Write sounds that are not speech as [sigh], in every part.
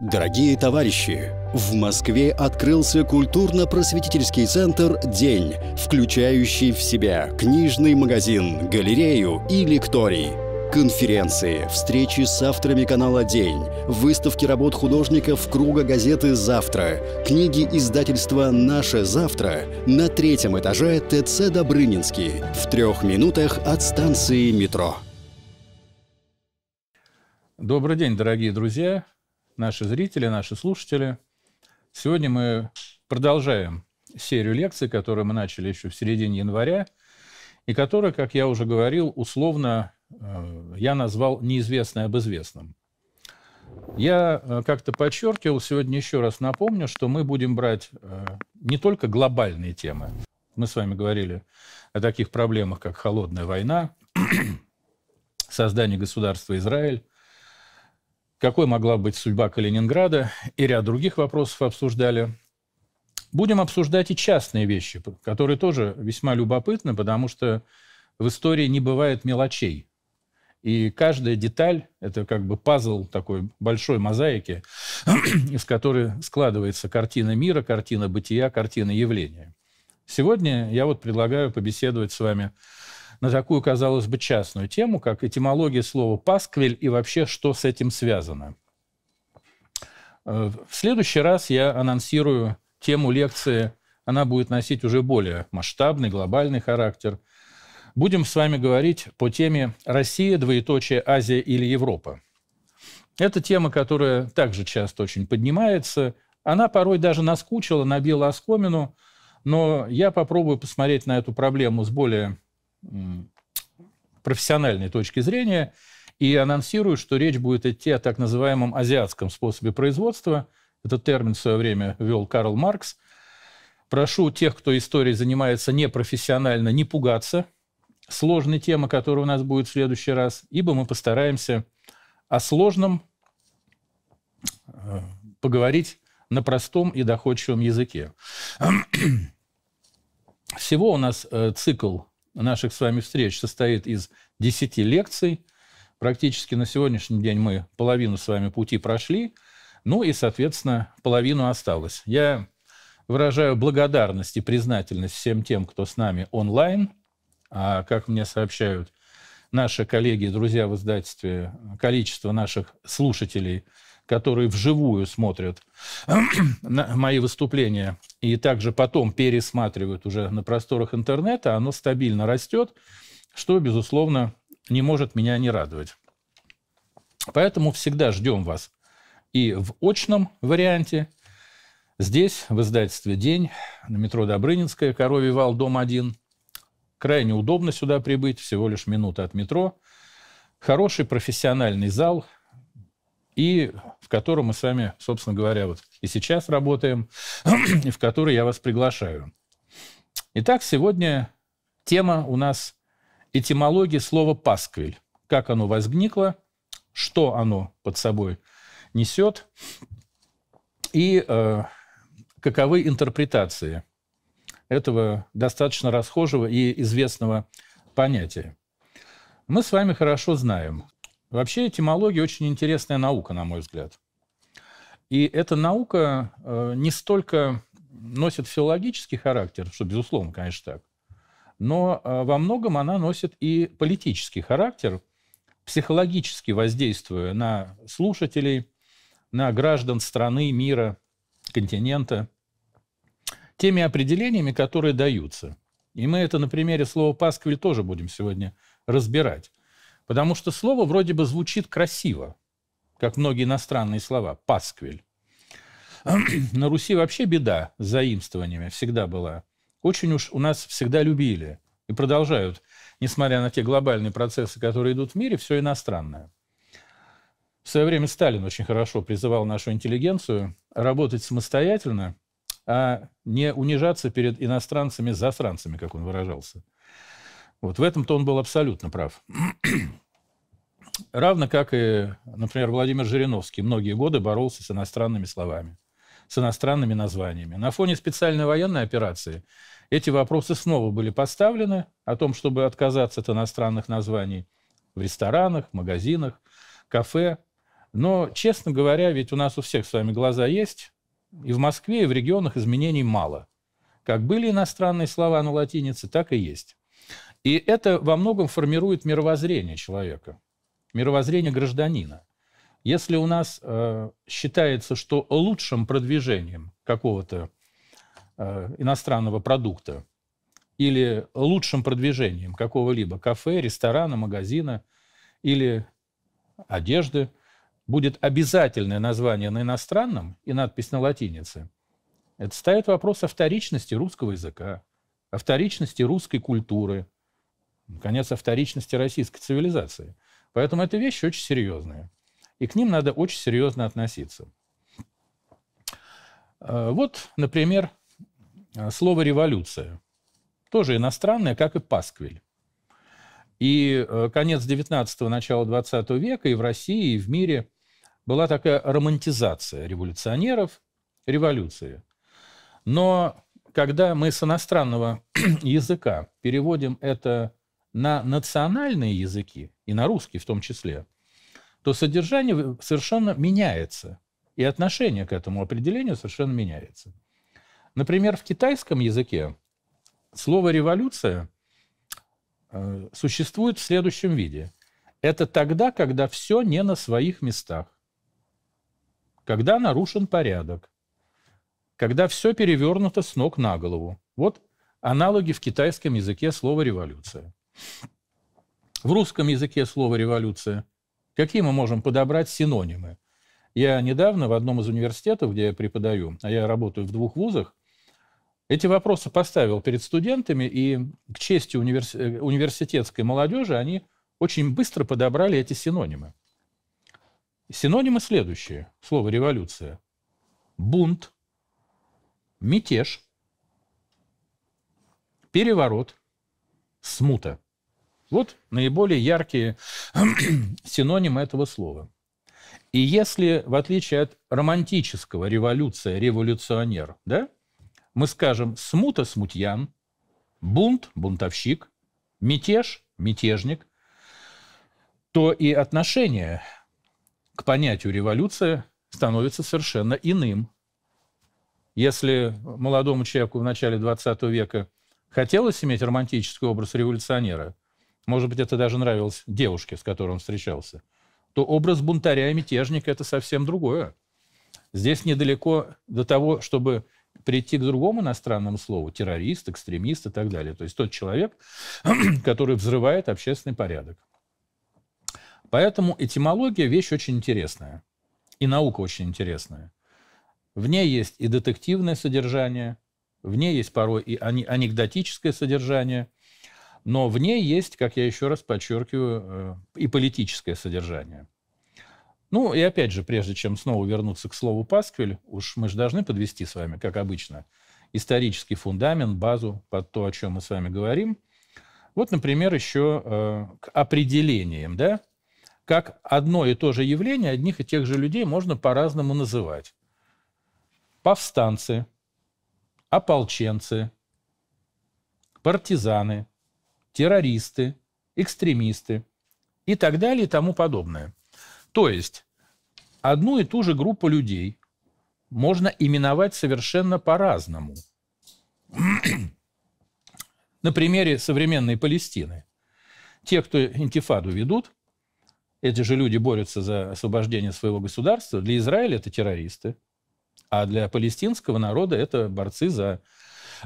Дорогие товарищи, в Москве открылся культурно-просветительский центр «День», включающий в себя книжный магазин, галерею и лекторий. Конференции, встречи с авторами канала «День», выставки работ художников круга газеты «Завтра», книги издательства «Наше завтра» на третьем этаже ТЦ «Добрынинский» в трех минутах от станции метро. Добрый день, дорогие друзья! наши зрители, наши слушатели. Сегодня мы продолжаем серию лекций, которые мы начали еще в середине января, и которые, как я уже говорил, условно э, я назвал «Неизвестное об известном». Я э, как-то подчеркивал, сегодня еще раз напомню, что мы будем брать э, не только глобальные темы. Мы с вами говорили о таких проблемах, как холодная война, [clears throat] создание государства Израиль, какой могла быть судьба Калининграда и ряд других вопросов обсуждали. Будем обсуждать и частные вещи, которые тоже весьма любопытны, потому что в истории не бывает мелочей. И каждая деталь – это как бы пазл такой большой мозаики, [clears throat] из которой складывается картина мира, картина бытия, картина явления. Сегодня я вот предлагаю побеседовать с вами на такую, казалось бы, частную тему, как этимология слова «пасквиль» и вообще, что с этим связано. Э, в следующий раз я анонсирую тему лекции. Она будет носить уже более масштабный, глобальный характер. Будем с вами говорить по теме «Россия, двоеточие, Азия или Европа». Это тема, которая также часто очень поднимается. Она порой даже наскучила, набила оскомину, но я попробую посмотреть на эту проблему с более профессиональной точки зрения и анонсирует, что речь будет идти о так называемом азиатском способе производства. Этот термин в свое время ввел Карл Маркс. Прошу тех, кто историей занимается непрофессионально, не пугаться сложной темы, которая у нас будет в следующий раз, ибо мы постараемся о сложном э, поговорить на простом и доходчивом языке. [clears throat] Всего у нас э, цикл наших с вами встреч состоит из 10 лекций. Практически на сегодняшний день мы половину с вами пути прошли, ну и, соответственно, половину осталось. Я выражаю благодарность и признательность всем тем, кто с нами онлайн. А, как мне сообщают наши коллеги и друзья в издательстве, количество наших слушателей – которые вживую смотрят [clears throat] на мои выступления и также потом пересматривают уже на просторах интернета, оно стабильно растет, что, безусловно, не может меня не радовать. Поэтому всегда ждем вас и в очном варианте, здесь, в издательстве «День», на метро Добрынинская, Коровий вал, дом 1. Крайне удобно сюда прибыть, всего лишь минута от метро. Хороший профессиональный зал – и в котором мы с вами, собственно говоря, вот и сейчас работаем, [clears throat] и в который я вас приглашаю. Итак, сегодня тема у нас этимология слова «пасквиль». Как оно возникло, что оно под собой несет и э, каковы интерпретации этого достаточно расхожего и известного понятия. Мы с вами хорошо знаем, Вообще этимология очень интересная наука, на мой взгляд. И эта наука э, не столько носит филологический характер, что, безусловно, конечно, так, но э, во многом она носит и политический характер, психологически воздействуя на слушателей, на граждан страны, мира, континента, теми определениями, которые даются. И мы это на примере слова «пасквиль» тоже будем сегодня разбирать. Потому что слово вроде бы звучит красиво, как многие иностранные слова, пасквиль. [clears throat] На Руси вообще беда с заимствованиями всегда была. Очень уж у нас всегда любили и продолжают, несмотря на те глобальные процессы, которые идут в мире, все иностранное. В свое время Сталин очень хорошо призывал нашу интеллигенцию работать самостоятельно, а не унижаться перед иностранцами-засранцами, как он выражался. Вот в этом-то он был абсолютно прав. [clears throat] Равно как и, например, Владимир Жириновский многие годы боролся с иностранными словами, с иностранными названиями. На фоне специальной военной операции эти вопросы снова были поставлены о том, чтобы отказаться от иностранных названий в ресторанах, магазинах, кафе. Но, честно говоря, ведь у нас у всех с вами глаза есть, и в Москве, и в регионах изменений мало. Как были иностранные слова на латинице, так и есть. И это во многом формирует мировоззрение человека, мировоззрение гражданина. Если у нас э, считается, что лучшим продвижением какого-то э, иностранного продукта или лучшим продвижением какого-либо кафе, ресторана, магазина или одежды будет обязательное название на иностранном и надпись на латинице, это ставит вопрос о вторичности русского языка, о вторичности русской культуры – конец вторичности российской цивилизации. Поэтому это вещи очень серьезные. И к ним надо очень серьезно относиться. Э, вот, например, э, слово «революция». Тоже иностранное, как и «пасквиль». И э, конец 19-го, начало 20 века и в России, и в мире была такая романтизация революционеров, революции. Но когда мы с иностранного [clears throat] языка переводим это на национальные языки, и на русский в том числе, то содержание совершенно меняется, и отношение к этому определению совершенно меняется. Например, в китайском языке слово «революция» э, существует в следующем виде. Это тогда, когда все не на своих местах, когда нарушен порядок, когда все перевернуто с ног на голову. Вот аналоги в китайском языке слова «революция». В русском языке слово «революция» какие мы можем подобрать синонимы? Я недавно в одном из университетов, где я преподаю, а я работаю в двух вузах, эти вопросы поставил перед студентами, и к чести универс... Э, университетской молодежи они очень быстро подобрали эти синонимы. Синонимы следующие. Слово «революция». Бунт, мятеж, переворот, смута – вот наиболее яркие [clears throat] синонимы этого слова. И если, в отличие от романтического революция, революционер, да, мы скажем смута – смутьян, бунт – бунтовщик, мятеж – мятежник, то и отношение к понятию революция становится совершенно иным. Если молодому человеку в начале 20 века хотелось иметь романтический образ революционера – может быть, это даже нравилось девушке, с которой он встречался, то образ бунтаря и мятежника – это совсем другое. Здесь недалеко до того, чтобы прийти к другому иностранному слову – террорист, экстремист и так далее. То есть тот человек, [clears throat] который взрывает общественный порядок. Поэтому этимология – вещь очень интересная. И наука очень интересная. В ней есть и детективное содержание, в ней есть порой и анекдотическое содержание – но в ней есть, как я еще раз подчеркиваю, э, и политическое содержание. Ну и опять же, прежде чем снова вернуться к слову «пасквиль», уж мы же должны подвести с вами, как обычно, исторический фундамент, базу под то, о чем мы с вами говорим. Вот, например, еще э, к определениям, да, как одно и то же явление одних и тех же людей можно по-разному называть. Повстанцы, ополченцы, партизаны – террористы, экстремисты и так далее и тому подобное. То есть одну и ту же группу людей можно именовать совершенно по-разному. [clears throat] На примере современной Палестины. Те, кто интифаду ведут, эти же люди борются за освобождение своего государства. Для Израиля это террористы, а для палестинского народа это борцы за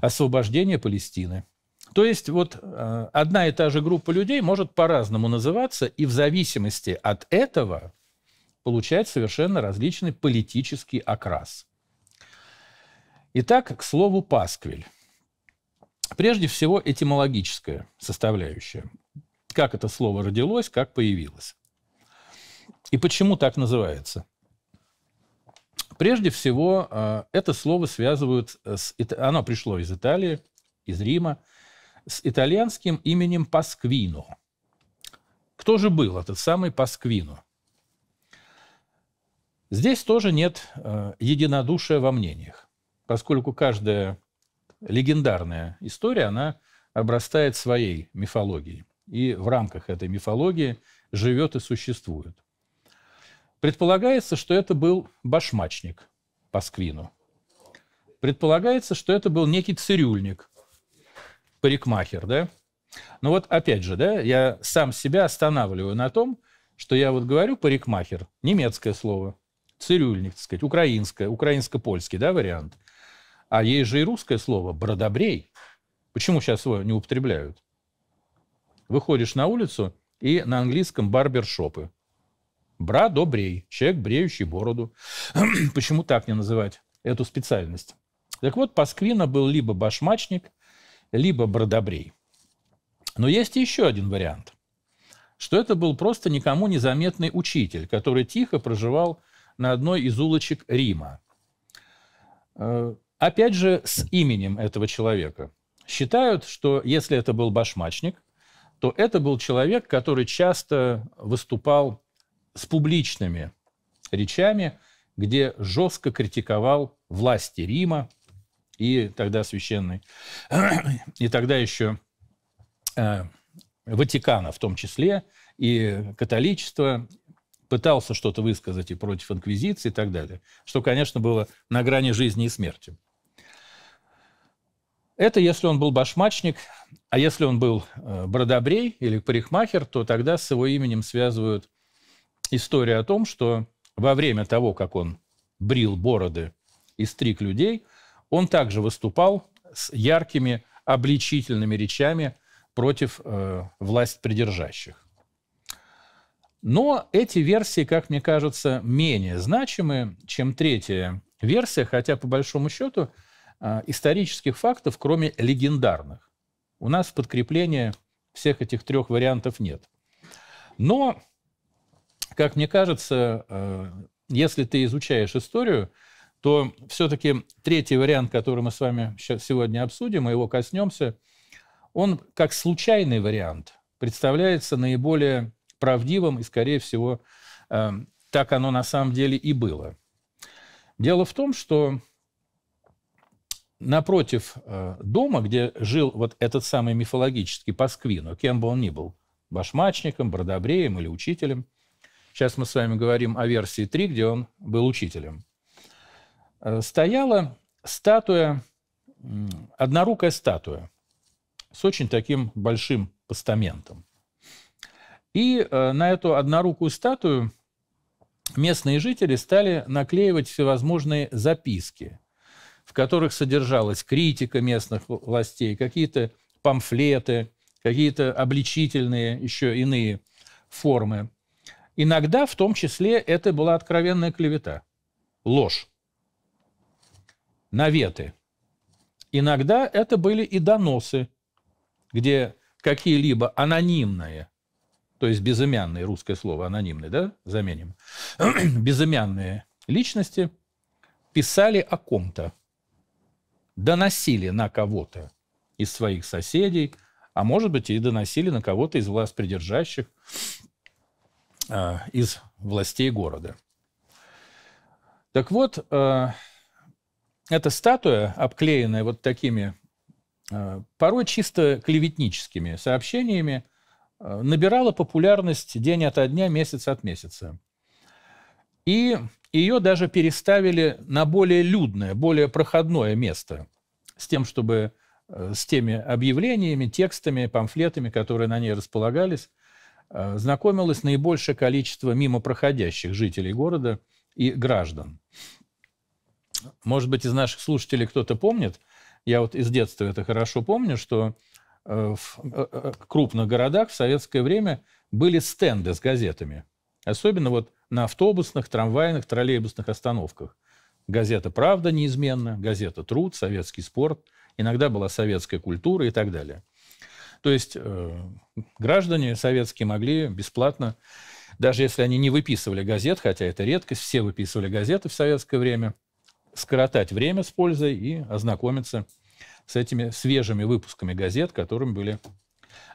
освобождение Палестины. То есть вот э, одна и та же группа людей может по-разному называться, и в зависимости от этого получать совершенно различный политический окрас. Итак, к слову «пасквиль». Прежде всего, этимологическая составляющая. Как это слово родилось, как появилось. И почему так называется? Прежде всего, э, это слово связывают с... Оно пришло из Италии, из Рима, с итальянским именем Пасквино. Кто же был этот самый Пасквино? Здесь тоже нет э, единодушия во мнениях, поскольку каждая легендарная история, она обрастает своей мифологией. И в рамках этой мифологии живет и существует. Предполагается, что это был башмачник по сквину. Предполагается, что это был некий цирюльник, парикмахер, да? Ну вот опять же, да, я сам себя останавливаю на том, что я вот говорю парикмахер, немецкое слово, цирюльник, так сказать, украинское, украинско-польский, да, вариант. А есть же и русское слово «бродобрей». Почему сейчас его не употребляют? Выходишь на улицу, и на английском барбершопы. Бра-добрей, человек, бреющий бороду. [clears throat] Почему так не называть эту специальность? Так вот, Пасквина был либо башмачник, либо Бродобрей. Но есть еще один вариант, что это был просто никому незаметный учитель, который тихо проживал на одной из улочек Рима. Э, опять же, с именем этого человека. Считают, что если это был башмачник, то это был человек, который часто выступал с публичными речами, где жестко критиковал власти Рима, и тогда священный, [clears throat] и тогда еще э, Ватикана в том числе, и католичество, пытался что-то высказать и против инквизиции и так далее, что, конечно, было на грани жизни и смерти. Это если он был башмачник, а если он был э, бродобрей или парикмахер, то тогда с его именем связывают историю о том, что во время того, как он брил бороды и стриг людей, он также выступал с яркими обличительными речами против э, власть придержащих. Но эти версии, как мне кажется, менее значимы, чем третья версия, хотя, по большому счету, э, исторических фактов, кроме легендарных, у нас подкрепления всех этих трех вариантов нет. Но, как мне кажется, э, если ты изучаешь историю, то все-таки третий вариант, который мы с вами сейчас сегодня обсудим, мы его коснемся, он как случайный вариант представляется наиболее правдивым, и, скорее всего, эм, так оно на самом деле и было. Дело в том, что напротив э, дома, где жил вот этот самый мифологический Пасквину, ну, кем бы он ни был, башмачником, бродобреем или учителем, сейчас мы с вами говорим о версии 3, где он был учителем, Э, стояла статуя, однорукая статуя с очень таким большим постаментом. И э, на эту однорукую статую местные жители стали наклеивать всевозможные записки, в которых содержалась критика местных властей, какие-то памфлеты, какие-то обличительные, еще иные формы. Иногда, в том числе, это была откровенная клевета, ложь наветы. Иногда это были и доносы, где какие-либо анонимные, то есть безымянные, русское слово анонимные, да, заменим, [clears throat] безымянные личности писали о ком-то, доносили на кого-то из своих соседей, а может быть и доносили на кого-то из власть придержащих, а, из властей города. Так вот, а, эта статуя, обклеенная вот такими э, порой чисто клеветническими сообщениями, э, набирала популярность день ото дня, месяц от месяца. И ее даже переставили на более людное, более проходное место, с тем, чтобы э, с теми объявлениями, текстами, памфлетами, которые на ней располагались, знакомилось наибольшее количество мимо проходящих жителей города и граждан. Может быть, из наших слушателей кто-то помнит, я вот из детства это хорошо помню, что э, в э, э, крупных городах в советское время были стенды с газетами. Особенно вот на автобусных, трамвайных, троллейбусных остановках. Газета «Правда» неизменно, газета «Труд», «Советский спорт», иногда была «Советская культура» и так далее. То есть э, граждане советские могли бесплатно, даже если они не выписывали газет, хотя это редкость, все выписывали газеты в советское время, скоротать время с пользой и ознакомиться с этими свежими выпусками газет, которыми были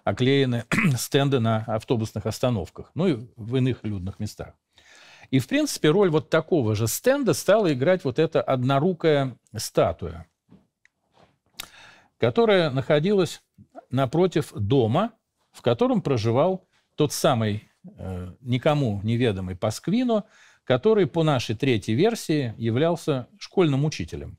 оклеены [clears throat] стенды на автобусных остановках, ну и в иных людных местах. И, в принципе, роль вот такого же стенда стала играть вот эта однорукая статуя, которая находилась напротив дома, в котором проживал тот самый э, никому неведомый Пасквино, который по нашей третьей версии являлся школьным учителем.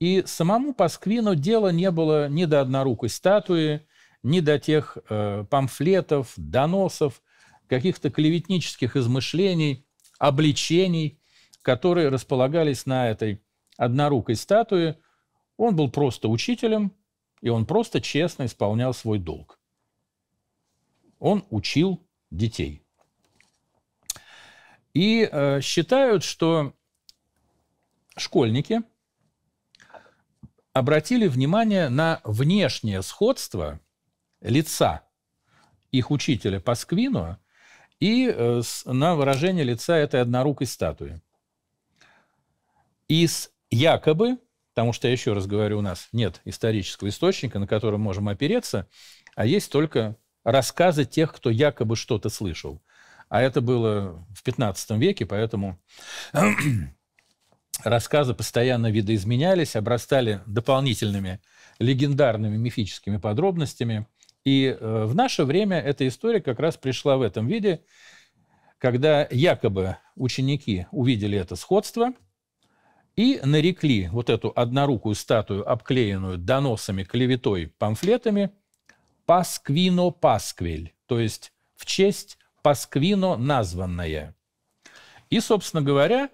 И самому Пасквину дело не было ни до однорукой статуи, ни до тех э, памфлетов, доносов, каких-то клеветнических измышлений, обличений, которые располагались на этой однорукой статуе. Он был просто учителем, и он просто честно исполнял свой долг. Он учил детей. И э, считают, что школьники обратили внимание на внешнее сходство лица их учителя Пасквину и э, на выражение лица этой однорукой статуи. Из якобы, потому что, я еще раз говорю, у нас нет исторического источника, на который можем опереться, а есть только рассказы тех, кто якобы что-то слышал. А это было в 15 веке, поэтому [clears throat] рассказы постоянно видоизменялись, обрастали дополнительными легендарными мифическими подробностями. И э, в наше время эта история как раз пришла в этом виде, когда якобы ученики увидели это сходство и нарекли вот эту однорукую статую, обклеенную доносами, клеветой, памфлетами, «Пасквино Пасквель, то есть в честь пасквино названное. И, собственно говоря,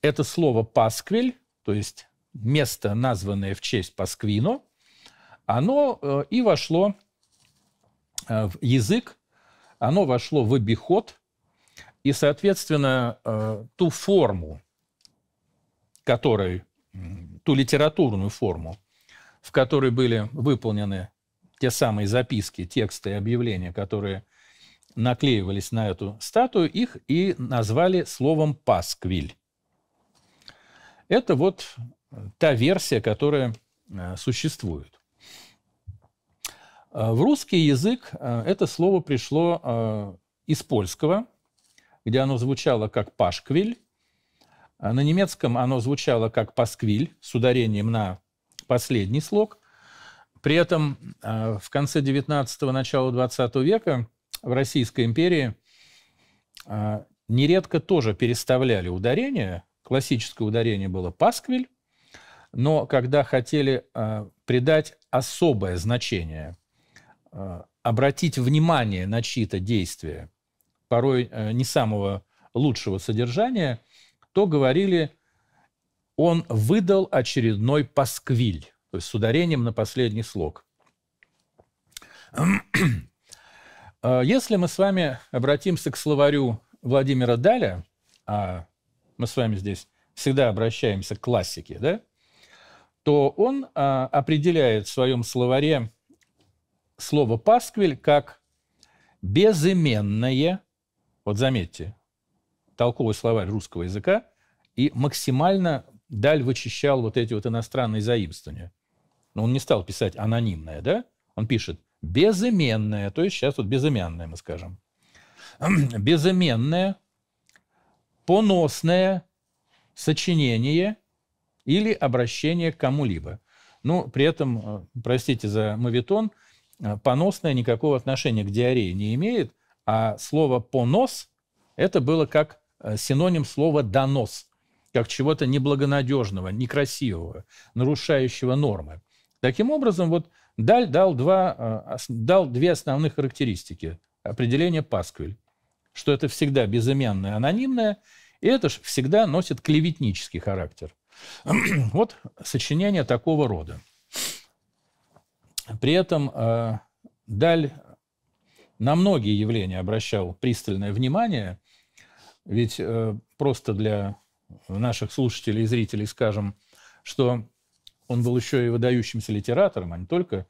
это слово «пасквиль», то есть место, названное в честь пасквино, оно э, и вошло э, в язык, оно вошло в обиход, и, соответственно, э, ту форму, которой, ту литературную форму, в которой были выполнены те самые записки, тексты и объявления, которые наклеивались на эту статую, их и назвали словом «пасквиль». Это вот э, та версия, которая э, существует. Э, в русский язык это слово пришло из польского, где оно звучало как «пашквиль». А на немецком оно звучало как «пасквиль» с ударением на последний слог. При этом в конце 19-го, начала 20 века в Российской империи а, нередко тоже переставляли ударение. Классическое ударение было «пасквиль», но когда хотели а, придать особое значение, а, обратить внимание на чьи-то действия, порой не самого лучшего содержания, то говорили «он выдал очередной пасквиль», то есть с ударением на последний слог. А, если мы с вами обратимся к словарю Владимира Даля, а мы с вами здесь всегда обращаемся к классике, да, то он а, определяет в своем словаре слово «пасквиль» как безыменное, вот заметьте, толковый словарь русского языка, и максимально Даль вычищал вот эти вот иностранные заимствования. Но он не стал писать анонимное, да? Он пишет – безыменное, то есть сейчас вот безымянное мы скажем, [clears throat] безыменное, поносное сочинение или обращение к кому-либо. Ну, при этом, э, простите за мавитон, э, поносное никакого отношения к диарее не имеет, а слово «понос» это было как э, синоним слова «донос», как чего-то неблагонадежного, некрасивого, нарушающего нормы. Таким образом, вот Даль дал, два, э, дал две основных характеристики. Определение пасквиль, что это всегда безымянное, анонимное, и это же всегда носит клеветнический характер. [clears throat] вот сочинение такого рода. При этом э, Даль на многие явления обращал пристальное внимание, ведь э, просто для наших слушателей и зрителей скажем, что он был еще и выдающимся литератором, а не только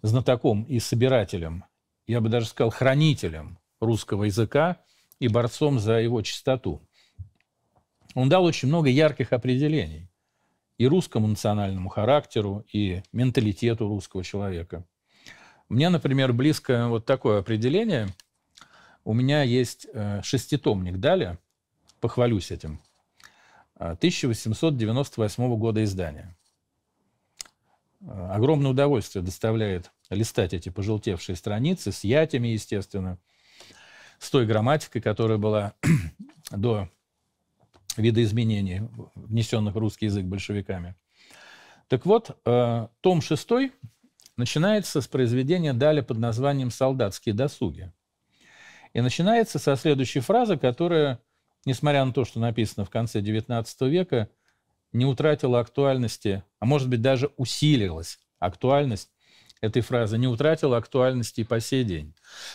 знатоком и собирателем, я бы даже сказал, хранителем русского языка и борцом за его чистоту. Он дал очень много ярких определений и русскому национальному характеру, и менталитету русского человека. Мне, например, близко вот такое определение. У меня есть э, шеститомник Даля, похвалюсь этим, 1898 э, года издания. Э, огромное удовольствие доставляет листать эти пожелтевшие страницы с ятями, естественно, с той грамматикой, которая была [clears throat] до видоизменений, внесенных в русский язык большевиками. Так вот, э, том 6 начинается с произведения Даля под названием «Солдатские досуги». И начинается со следующей фразы, которая, несмотря на то, что написано в конце XIX века, не утратила актуальности а может быть даже усилилась актуальность этой фразы, не утратила актуальности и по сей день.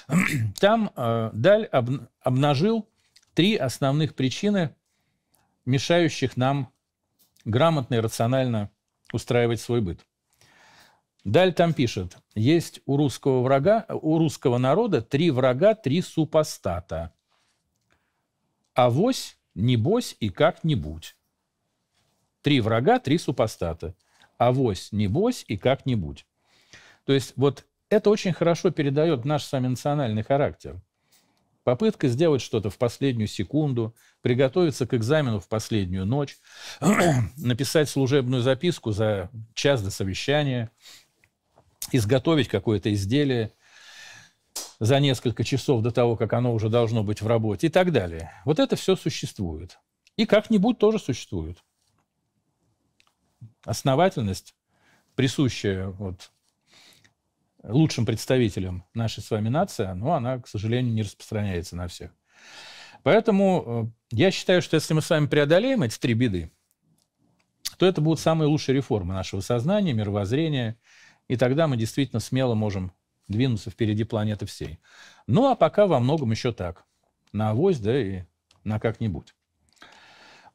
[clears throat] Там э, Даль об, обнажил три основных причины, мешающих нам грамотно и рационально устраивать свой быт. Даль там пишет, есть у русского, врага, у русского народа три врага, три супостата. Авось, небось и как-нибудь. Три врага, три супостата. Авось, небось и как-нибудь. То есть вот это очень хорошо передает наш сами национальный характер. Попытка сделать что-то в последнюю секунду, приготовиться к экзамену в последнюю ночь, [clears throat] написать служебную записку за час до совещания, изготовить какое-то изделие за несколько часов до того, как оно уже должно быть в работе и так далее. Вот это все существует. И как-нибудь тоже существует основательность, присущая вот лучшим представителям нашей с вами нации, но она, к сожалению, не распространяется на всех. Поэтому э, я считаю, что если мы с вами преодолеем эти три беды, то это будут самые лучшие реформы нашего сознания, мировоззрения, и тогда мы действительно смело можем двинуться впереди планеты всей. Ну, а пока во многом еще так. На авось, да и на как-нибудь.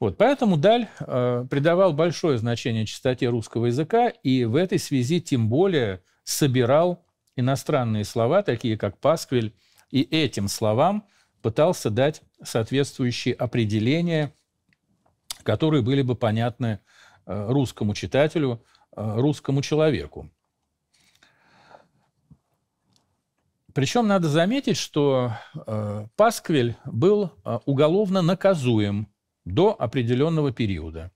Вот, поэтому Даль э, придавал большое значение чистоте русского языка и в этой связи тем более собирал иностранные слова, такие как «пасквиль», и этим словам пытался дать соответствующие определения, которые были бы понятны э, русскому читателю, э, русскому человеку. Причем надо заметить, что э, Пасквиль был э, уголовно наказуем – до определенного периода.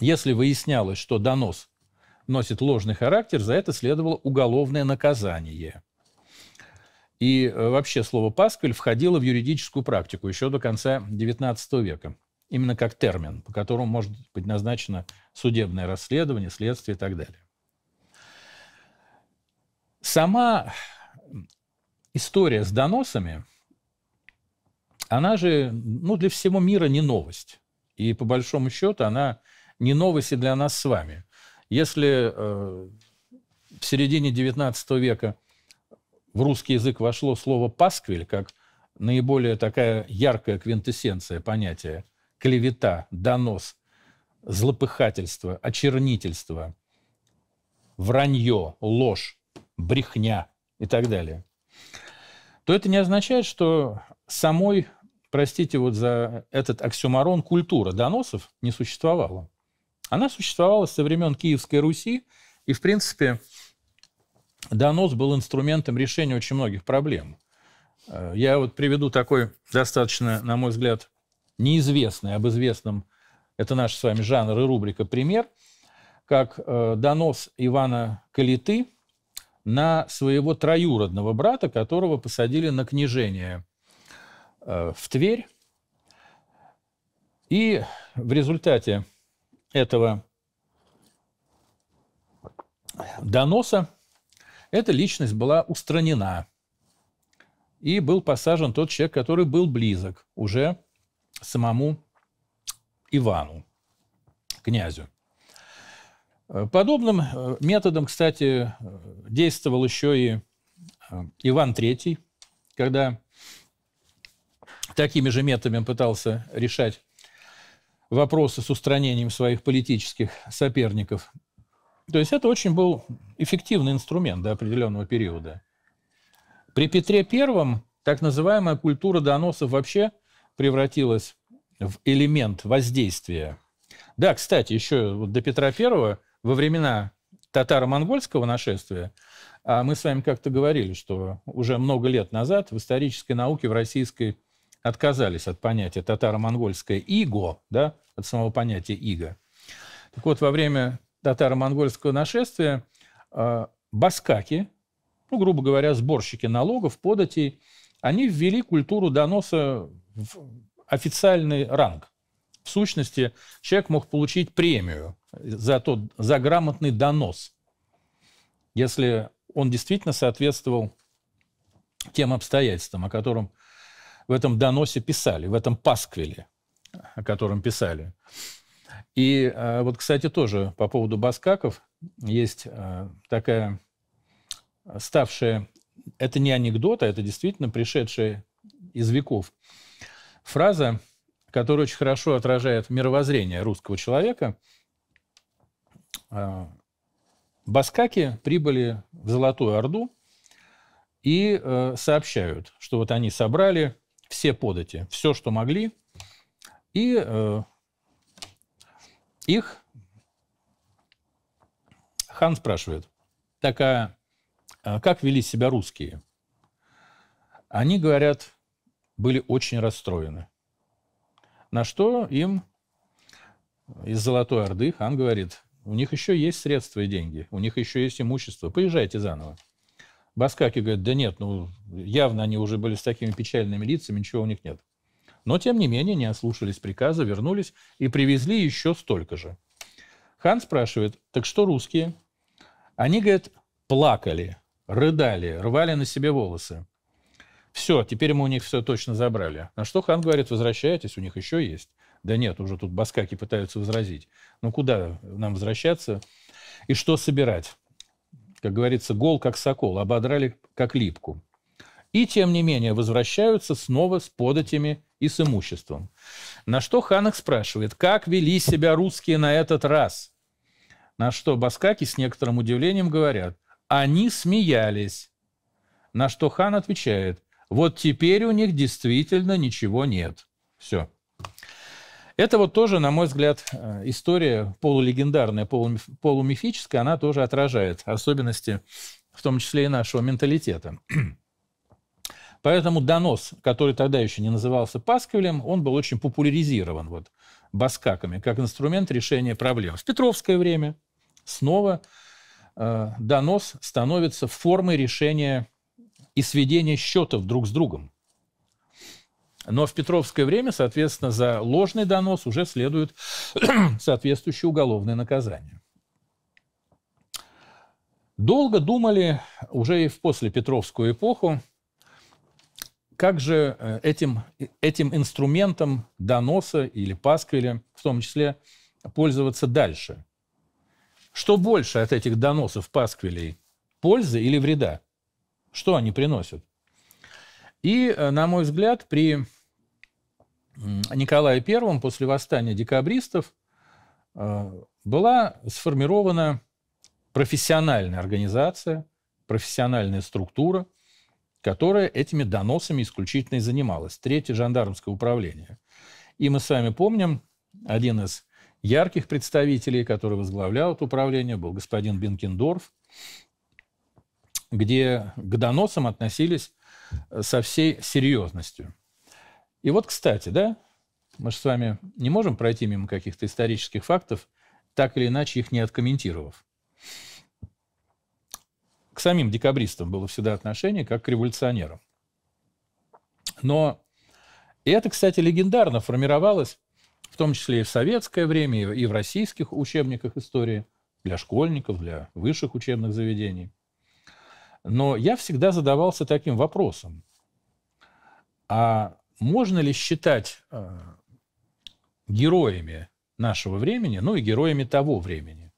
Если выяснялось, что донос носит ложный характер, за это следовало уголовное наказание. И э, вообще слово «пасквиль» входило в юридическую практику еще до конца XIX века. Именно как термин, по которому может быть назначено судебное расследование, следствие и так далее. Сама история с доносами – она же ну, для всего мира не новость. И по большому счету она не новость и для нас с вами. Если э, в середине XIX века в русский язык вошло слово «пасквиль» как наиболее такая яркая квинтэссенция понятия клевета, донос, злопыхательство, очернительство, вранье, ложь, брехня и так далее, то это не означает, что самой, простите вот за этот оксюмарон, культура доносов не существовала. Она существовала со времен Киевской Руси, и, в принципе, донос был инструментом решения очень многих проблем. Э, я вот приведу такой достаточно, на мой взгляд, неизвестный, об известном, это наш с вами жанр и рубрика «Пример», как э, донос Ивана Калиты на своего троюродного брата, которого посадили на княжение Э, в Тверь. И в результате этого доноса эта личность была устранена. И был посажен тот человек, который был близок уже самому Ивану, князю. Э, подобным э, методом, кстати, действовал еще и Иван III, когда такими же методами пытался решать вопросы с устранением своих политических соперников. То есть это очень был эффективный инструмент до определенного периода. При Петре Первом так называемая культура доносов вообще превратилась в элемент воздействия. Да, кстати, еще до Петра Первого, во времена татаро-монгольского нашествия, а мы с вами как-то говорили, что уже много лет назад в исторической науке, в российской отказались от понятия татаро-монгольское «иго», да, от самого понятия «иго». Так вот, во время татаро-монгольского нашествия э, баскаки, ну, грубо говоря, сборщики налогов, податей, они ввели культуру доноса в официальный ранг. В сущности, человек мог получить премию за, тот, за грамотный донос, если он действительно соответствовал тем обстоятельствам, о котором в этом доносе писали, в этом пасквиле, о котором писали. И э, вот, кстати, тоже по поводу баскаков есть э, такая э, ставшая, это не анекдот, это действительно пришедшая из веков фраза, которая очень хорошо отражает мировоззрение русского человека. Э, баскаки прибыли в Золотую Орду и э, сообщают, что вот они собрали все подати, все, что могли, и э, их хан спрашивает, такая, «А как вели себя русские? Они говорят, были очень расстроены. На что им из Золотой Орды хан говорит, у них еще есть средства и деньги, у них еще есть имущество, поезжайте заново. Баскаки говорит, да нет, ну явно они уже были с такими печальными лицами, ничего у них нет. Но, тем не менее, не ослушались приказа, вернулись и привезли еще столько же. Хан спрашивает, так что русские? Они, говорят, плакали, рыдали, рвали на себе волосы. Все, теперь мы у них все точно забрали. На что хан говорит, возвращайтесь, у них еще есть. Да нет, уже тут баскаки пытаются возразить. Ну куда нам возвращаться и что собирать? как говорится, гол как сокол, ободрали как липку. И, тем не менее, возвращаются снова с податями и с имуществом. На что Ханах спрашивает, как вели себя русские на этот раз? На что баскаки с некоторым удивлением говорят, они смеялись. На что хан отвечает, вот теперь у них действительно ничего нет. Все. Это вот тоже, на мой взгляд, э, история полулегендарная, полумиф, полумифическая, она тоже отражает особенности, в том числе и нашего менталитета. [clears throat] Поэтому донос, который тогда еще не назывался пасквилем, он был очень популяризирован вот баскаками как инструмент решения проблем. В Петровское время снова э, донос становится формой решения и сведения счетов друг с другом. Но в Петровское время, соответственно, за ложный донос уже следует [clears throat] соответствующее уголовное наказание. Долго думали уже и в послепетровскую эпоху, как же э, этим, э, этим инструментом доноса или пасквиля в том числе пользоваться дальше. Что больше от этих доносов пасквилей? Пользы или вреда? Что они приносят? И, э, на мой взгляд, при Николае Первом после восстания декабристов э, была сформирована профессиональная организация, профессиональная структура, которая этими доносами исключительно и занималась. Третье жандармское управление. И мы с вами помним, один из ярких представителей, который возглавлял это управление, был господин Бенкендорф, где к доносам относились со всей серьезностью. И вот, кстати, да, мы же с вами не можем пройти мимо каких-то исторических фактов, так или иначе их не откомментировав. К самим декабристам было всегда отношение как к революционерам. Но и это, кстати, легендарно формировалось, в том числе и в советское время, и в российских учебниках истории, для школьников, для высших учебных заведений – но я всегда задавался таким вопросом. А можно ли считать э, героями нашего времени, ну и героями того времени?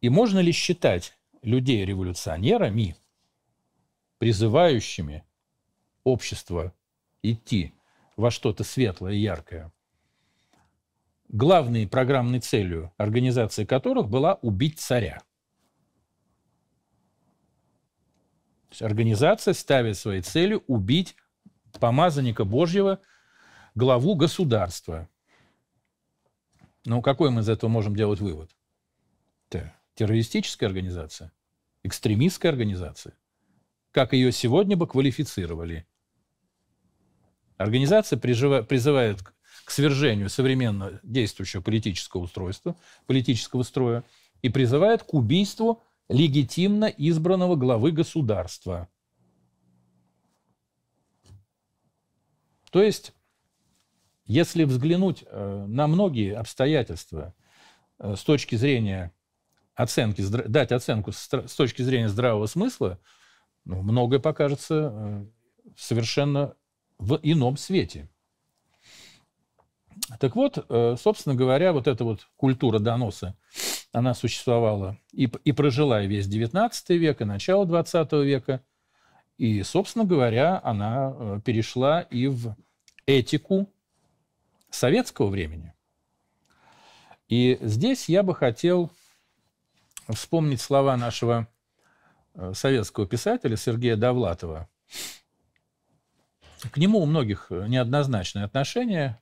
И можно ли считать людей революционерами, призывающими общество идти во что-то светлое и яркое, главной программной целью организации которых была убить царя – То есть организация ставит своей целью убить помазанника Божьего, главу государства. Ну, какой мы из этого можем делать вывод? Это террористическая организация, экстремистская организация. Как ее сегодня бы квалифицировали? Организация прижива, призывает к свержению современно действующего политического устройства, политического строя и призывает к убийству легитимно избранного главы государства. То есть, если взглянуть э, на многие обстоятельства э, с точки зрения оценки, дать оценку с точки зрения здравого смысла, ну, многое покажется э, совершенно в ином свете. Так вот, собственно говоря, вот эта вот культура доноса – она существовала и, и прожила весь XIX век, и начало XX века. И, собственно говоря, она э, перешла и в этику советского времени. И здесь я бы хотел вспомнить слова нашего э, советского писателя Сергея Довлатова. К нему у многих э, неоднозначное отношение.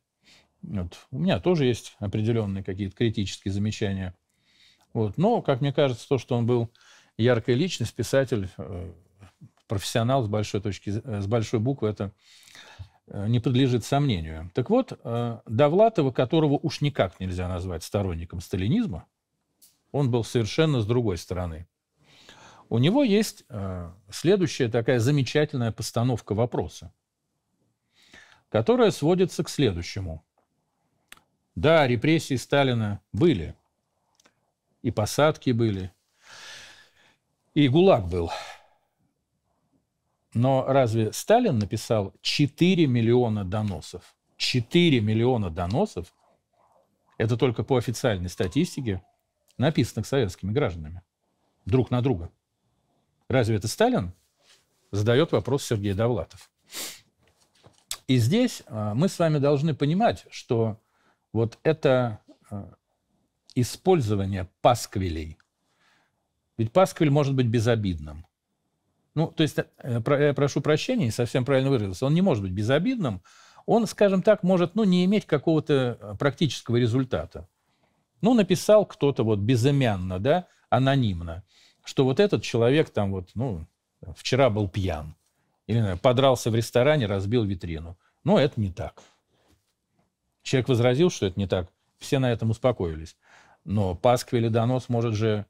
Вот. У меня тоже есть определенные какие-то критические замечания – вот. Но, как мне кажется, то, что он был яркой личность, писатель, э, профессионал с большой, точки, э, с большой буквы, это э, не подлежит сомнению. Так вот, Довлатова, которого уж никак нельзя назвать сторонником сталинизма, он был совершенно с другой стороны. У него есть следующая такая замечательная постановка вопроса, которая сводится к следующему. Да, репрессии Сталина были – и посадки были, и ГУЛАГ был. Но разве Сталин написал 4 миллиона доносов? 4 миллиона доносов, это только по официальной статистике, написанных советскими гражданами друг на друга. Разве это Сталин? Задает вопрос Сергей Довлатов. И здесь а, мы с вами должны понимать, что вот это а, использования пасквилей. Ведь пасквиль может быть безобидным. Ну, то есть, э, я прошу прощения, совсем правильно выразился, он не может быть безобидным, он, скажем так, может ну, не иметь какого-то э, практического результата. Ну, написал кто-то вот безымянно, да, анонимно, что вот этот человек там вот, ну, вчера был пьян, или наверное, подрался в ресторане, разбил витрину. Но это не так. Человек возразил, что это не так. Все на этом успокоились. Но пасквиль и донос может же,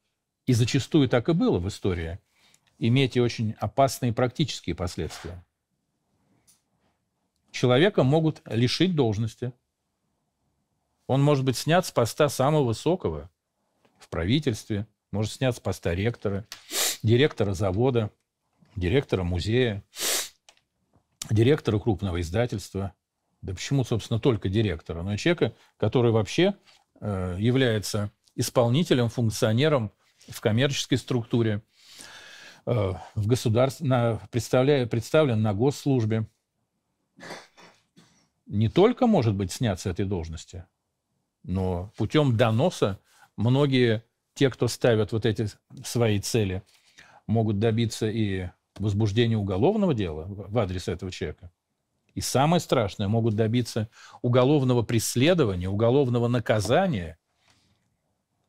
и зачастую так и было в истории, иметь и очень опасные практические последствия. Человека могут лишить должности. Он может быть снят с поста самого высокого в правительстве, может снят с поста ректора, директора завода, директора музея, директора крупного издательства. Да почему, собственно, только директора? Но и человека, который вообще Э, является исполнителем, функционером в коммерческой структуре, э, в государстве, на, представляя, представлен на госслужбе, не только может быть снят с этой должности, но путем доноса многие те, кто ставят вот эти свои цели, могут добиться и возбуждения уголовного дела в адрес этого человека. И самое страшное, могут добиться уголовного преследования, уголовного наказания,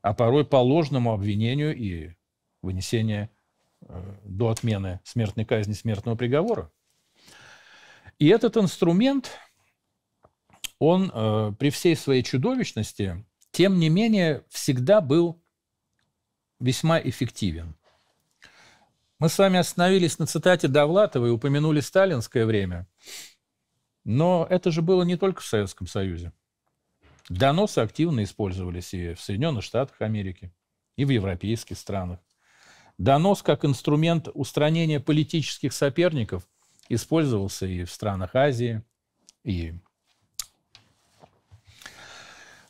а порой по ложному обвинению и вынесения э, до отмены смертной казни, смертного приговора. И этот инструмент, он э, при всей своей чудовищности, тем не менее, всегда был весьма эффективен. Мы с вами остановились на цитате Довлатова и упомянули сталинское время. Но это же было не только в Советском Союзе. Доносы активно использовались и в Соединенных Штатах Америки, и в европейских странах. Донос как инструмент устранения политических соперников использовался и в странах Азии, и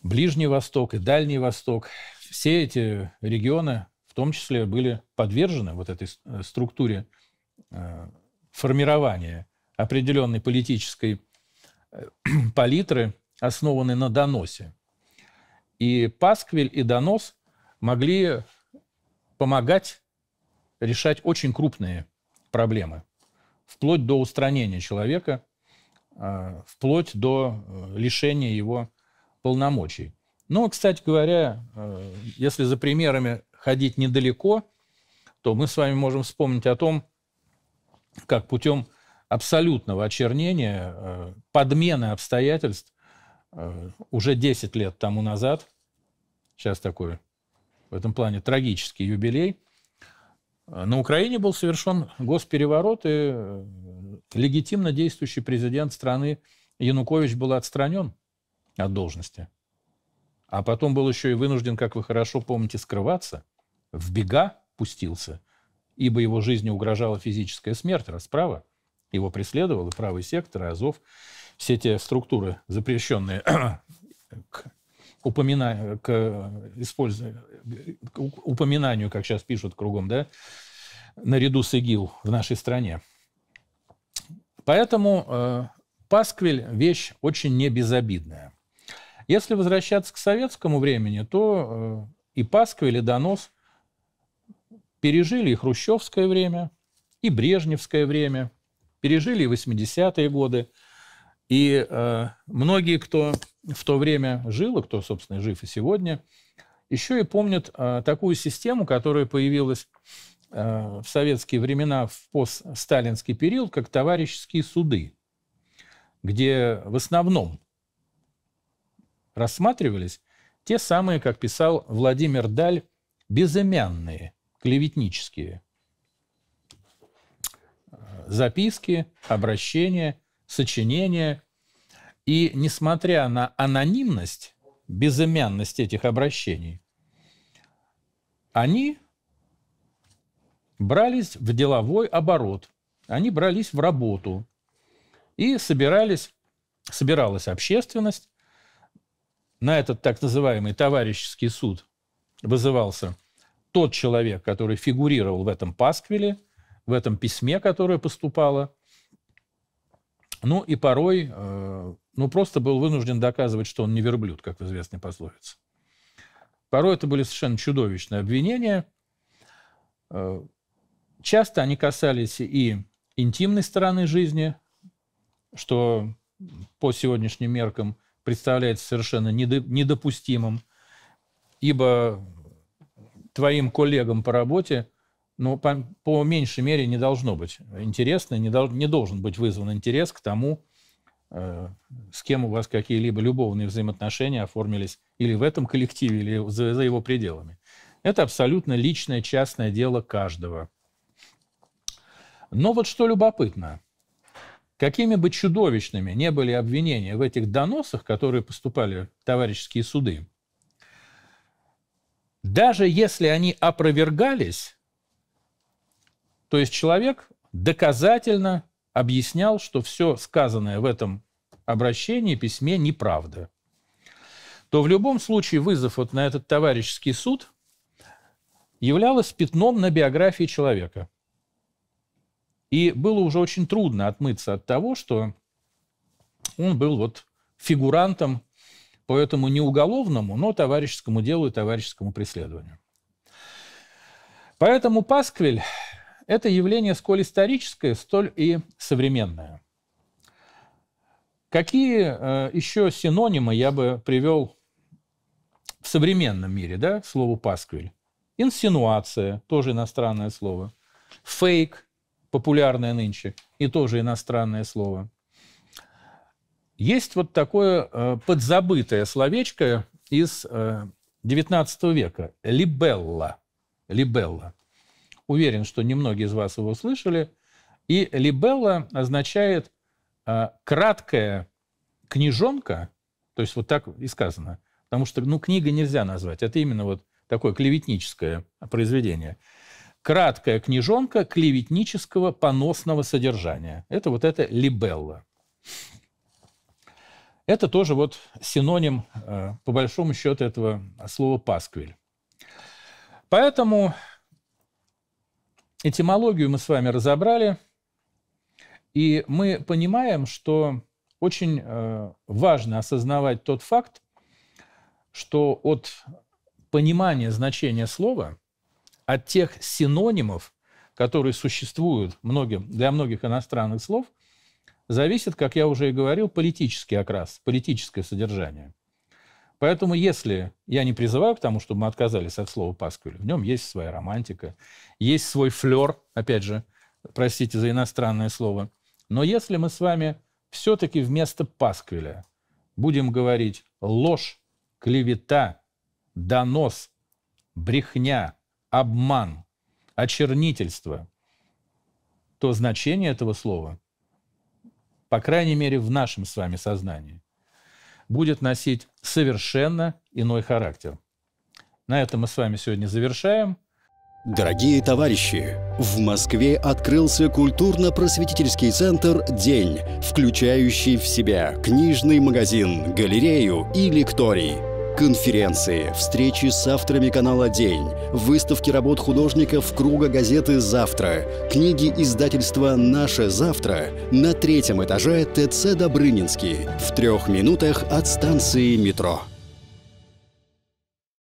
Ближний Восток, и Дальний Восток. Все эти регионы в том числе были подвержены вот этой э, структуре э, формирования определенной политической [clears throat] палитры основаны на доносе. И пасквиль и донос могли помогать решать очень крупные проблемы, вплоть до устранения человека, а, вплоть до э, лишения его полномочий. Но, кстати говоря, э, если за примерами ходить недалеко, то мы с вами можем вспомнить о том, как путем абсолютного очернения, э, подмены обстоятельств э, уже 10 лет тому назад. Сейчас такой в этом плане трагический юбилей. Э, на Украине был совершен госпереворот, и легитимно действующий президент страны Янукович был отстранен от должности. А потом был еще и вынужден, как вы хорошо помните, скрываться, в бега пустился, ибо его жизни угрожала физическая смерть, расправа – его преследовал, и правый сектор, и Азов, все те структуры, запрещенные [coughs] к, упомина... к, использ... к упоминанию, как сейчас пишут кругом, да, наряду с ИГИЛ в нашей стране. Поэтому э, Пасквиль – вещь очень небезобидная. Если возвращаться к советскому времени, то э, и Пасквиль, и донос пережили и хрущевское время, и брежневское время – пережили 80-е годы. И э, многие, кто в то время жил, и кто, собственно, жив и сегодня, еще и помнят э, такую систему, которая появилась э, в советские времена, в постсталинский период, как товарищеские суды, где в основном рассматривались те самые, как писал Владимир Даль, безымянные клеветнические записки, обращения, сочинения. И несмотря на анонимность, безымянность этих обращений, они брались в деловой оборот, они брались в работу и собирались, собиралась общественность на этот так называемый товарищеский суд вызывался тот человек, который фигурировал в этом пасквиле, в этом письме, которое поступало. Ну и порой, э, ну просто был вынужден доказывать, что он не верблюд, как в известной пословице. Порой это были совершенно чудовищные обвинения. Э, часто они касались и интимной стороны жизни, что по сегодняшним меркам представляется совершенно недопустимым, ибо твоим коллегам по работе – ну, по, по меньшей мере, не должно быть интересно, не, дол, не должен быть вызван интерес к тому, э, с кем у вас какие-либо любовные взаимоотношения оформились или в этом коллективе, или за, за его пределами. Это абсолютно личное, частное дело каждого. Но вот что любопытно, какими бы чудовищными не были обвинения в этих доносах, которые поступали в товарищеские суды, даже если они опровергались, то есть человек доказательно объяснял, что все сказанное в этом обращении, письме неправда. То в любом случае вызов вот на этот товарищеский суд являлось пятном на биографии человека. И было уже очень трудно отмыться от того, что он был вот фигурантом по этому не уголовному, но товарищескому делу и товарищескому преследованию. Поэтому Пасквиль это явление сколь историческое, столь и современное. Какие э, еще синонимы я бы привел в современном мире, да, слову «пасквиль»? Инсинуация, тоже иностранное слово. Фейк, популярное нынче, и тоже иностранное слово. Есть вот такое э, подзабытое словечко из э, XIX века – «либелла». «Либелла». Уверен, что немногие из вас его слышали. И либелла означает э, краткая книжонка, то есть вот так и сказано, потому что ну, книга нельзя назвать, это именно вот такое клеветническое произведение. Краткая книжонка клеветнического поносного содержания. Это вот это либелла. Это тоже вот синоним, а, по большому счету, этого слова «пасквиль». Поэтому этимологию мы с вами разобрали, и мы понимаем, что очень э, важно осознавать тот факт, что от понимания значения слова, от тех синонимов, которые существуют многим, для многих иностранных слов, зависит, как я уже и говорил, политический окрас, политическое содержание – Поэтому если я не призываю к тому, чтобы мы отказались от слова «пасквиль», в нем есть своя романтика, есть свой флер, опять же, простите за иностранное слово. Но если мы с вами все-таки вместо пасквиля будем говорить ложь, клевета, донос, брехня, обман, очернительство, то значение этого слова, по крайней мере, в нашем с вами сознании, будет носить совершенно иной характер. На этом мы с вами сегодня завершаем. Дорогие товарищи, в Москве открылся культурно-просветительский центр «День», включающий в себя книжный магазин, галерею и лекторий – Конференции, встречи с авторами канала «День», выставки работ художников круга газеты «Завтра», книги издательства «Наше завтра» на третьем этаже ТЦ «Добрынинский» в трех минутах от станции метро.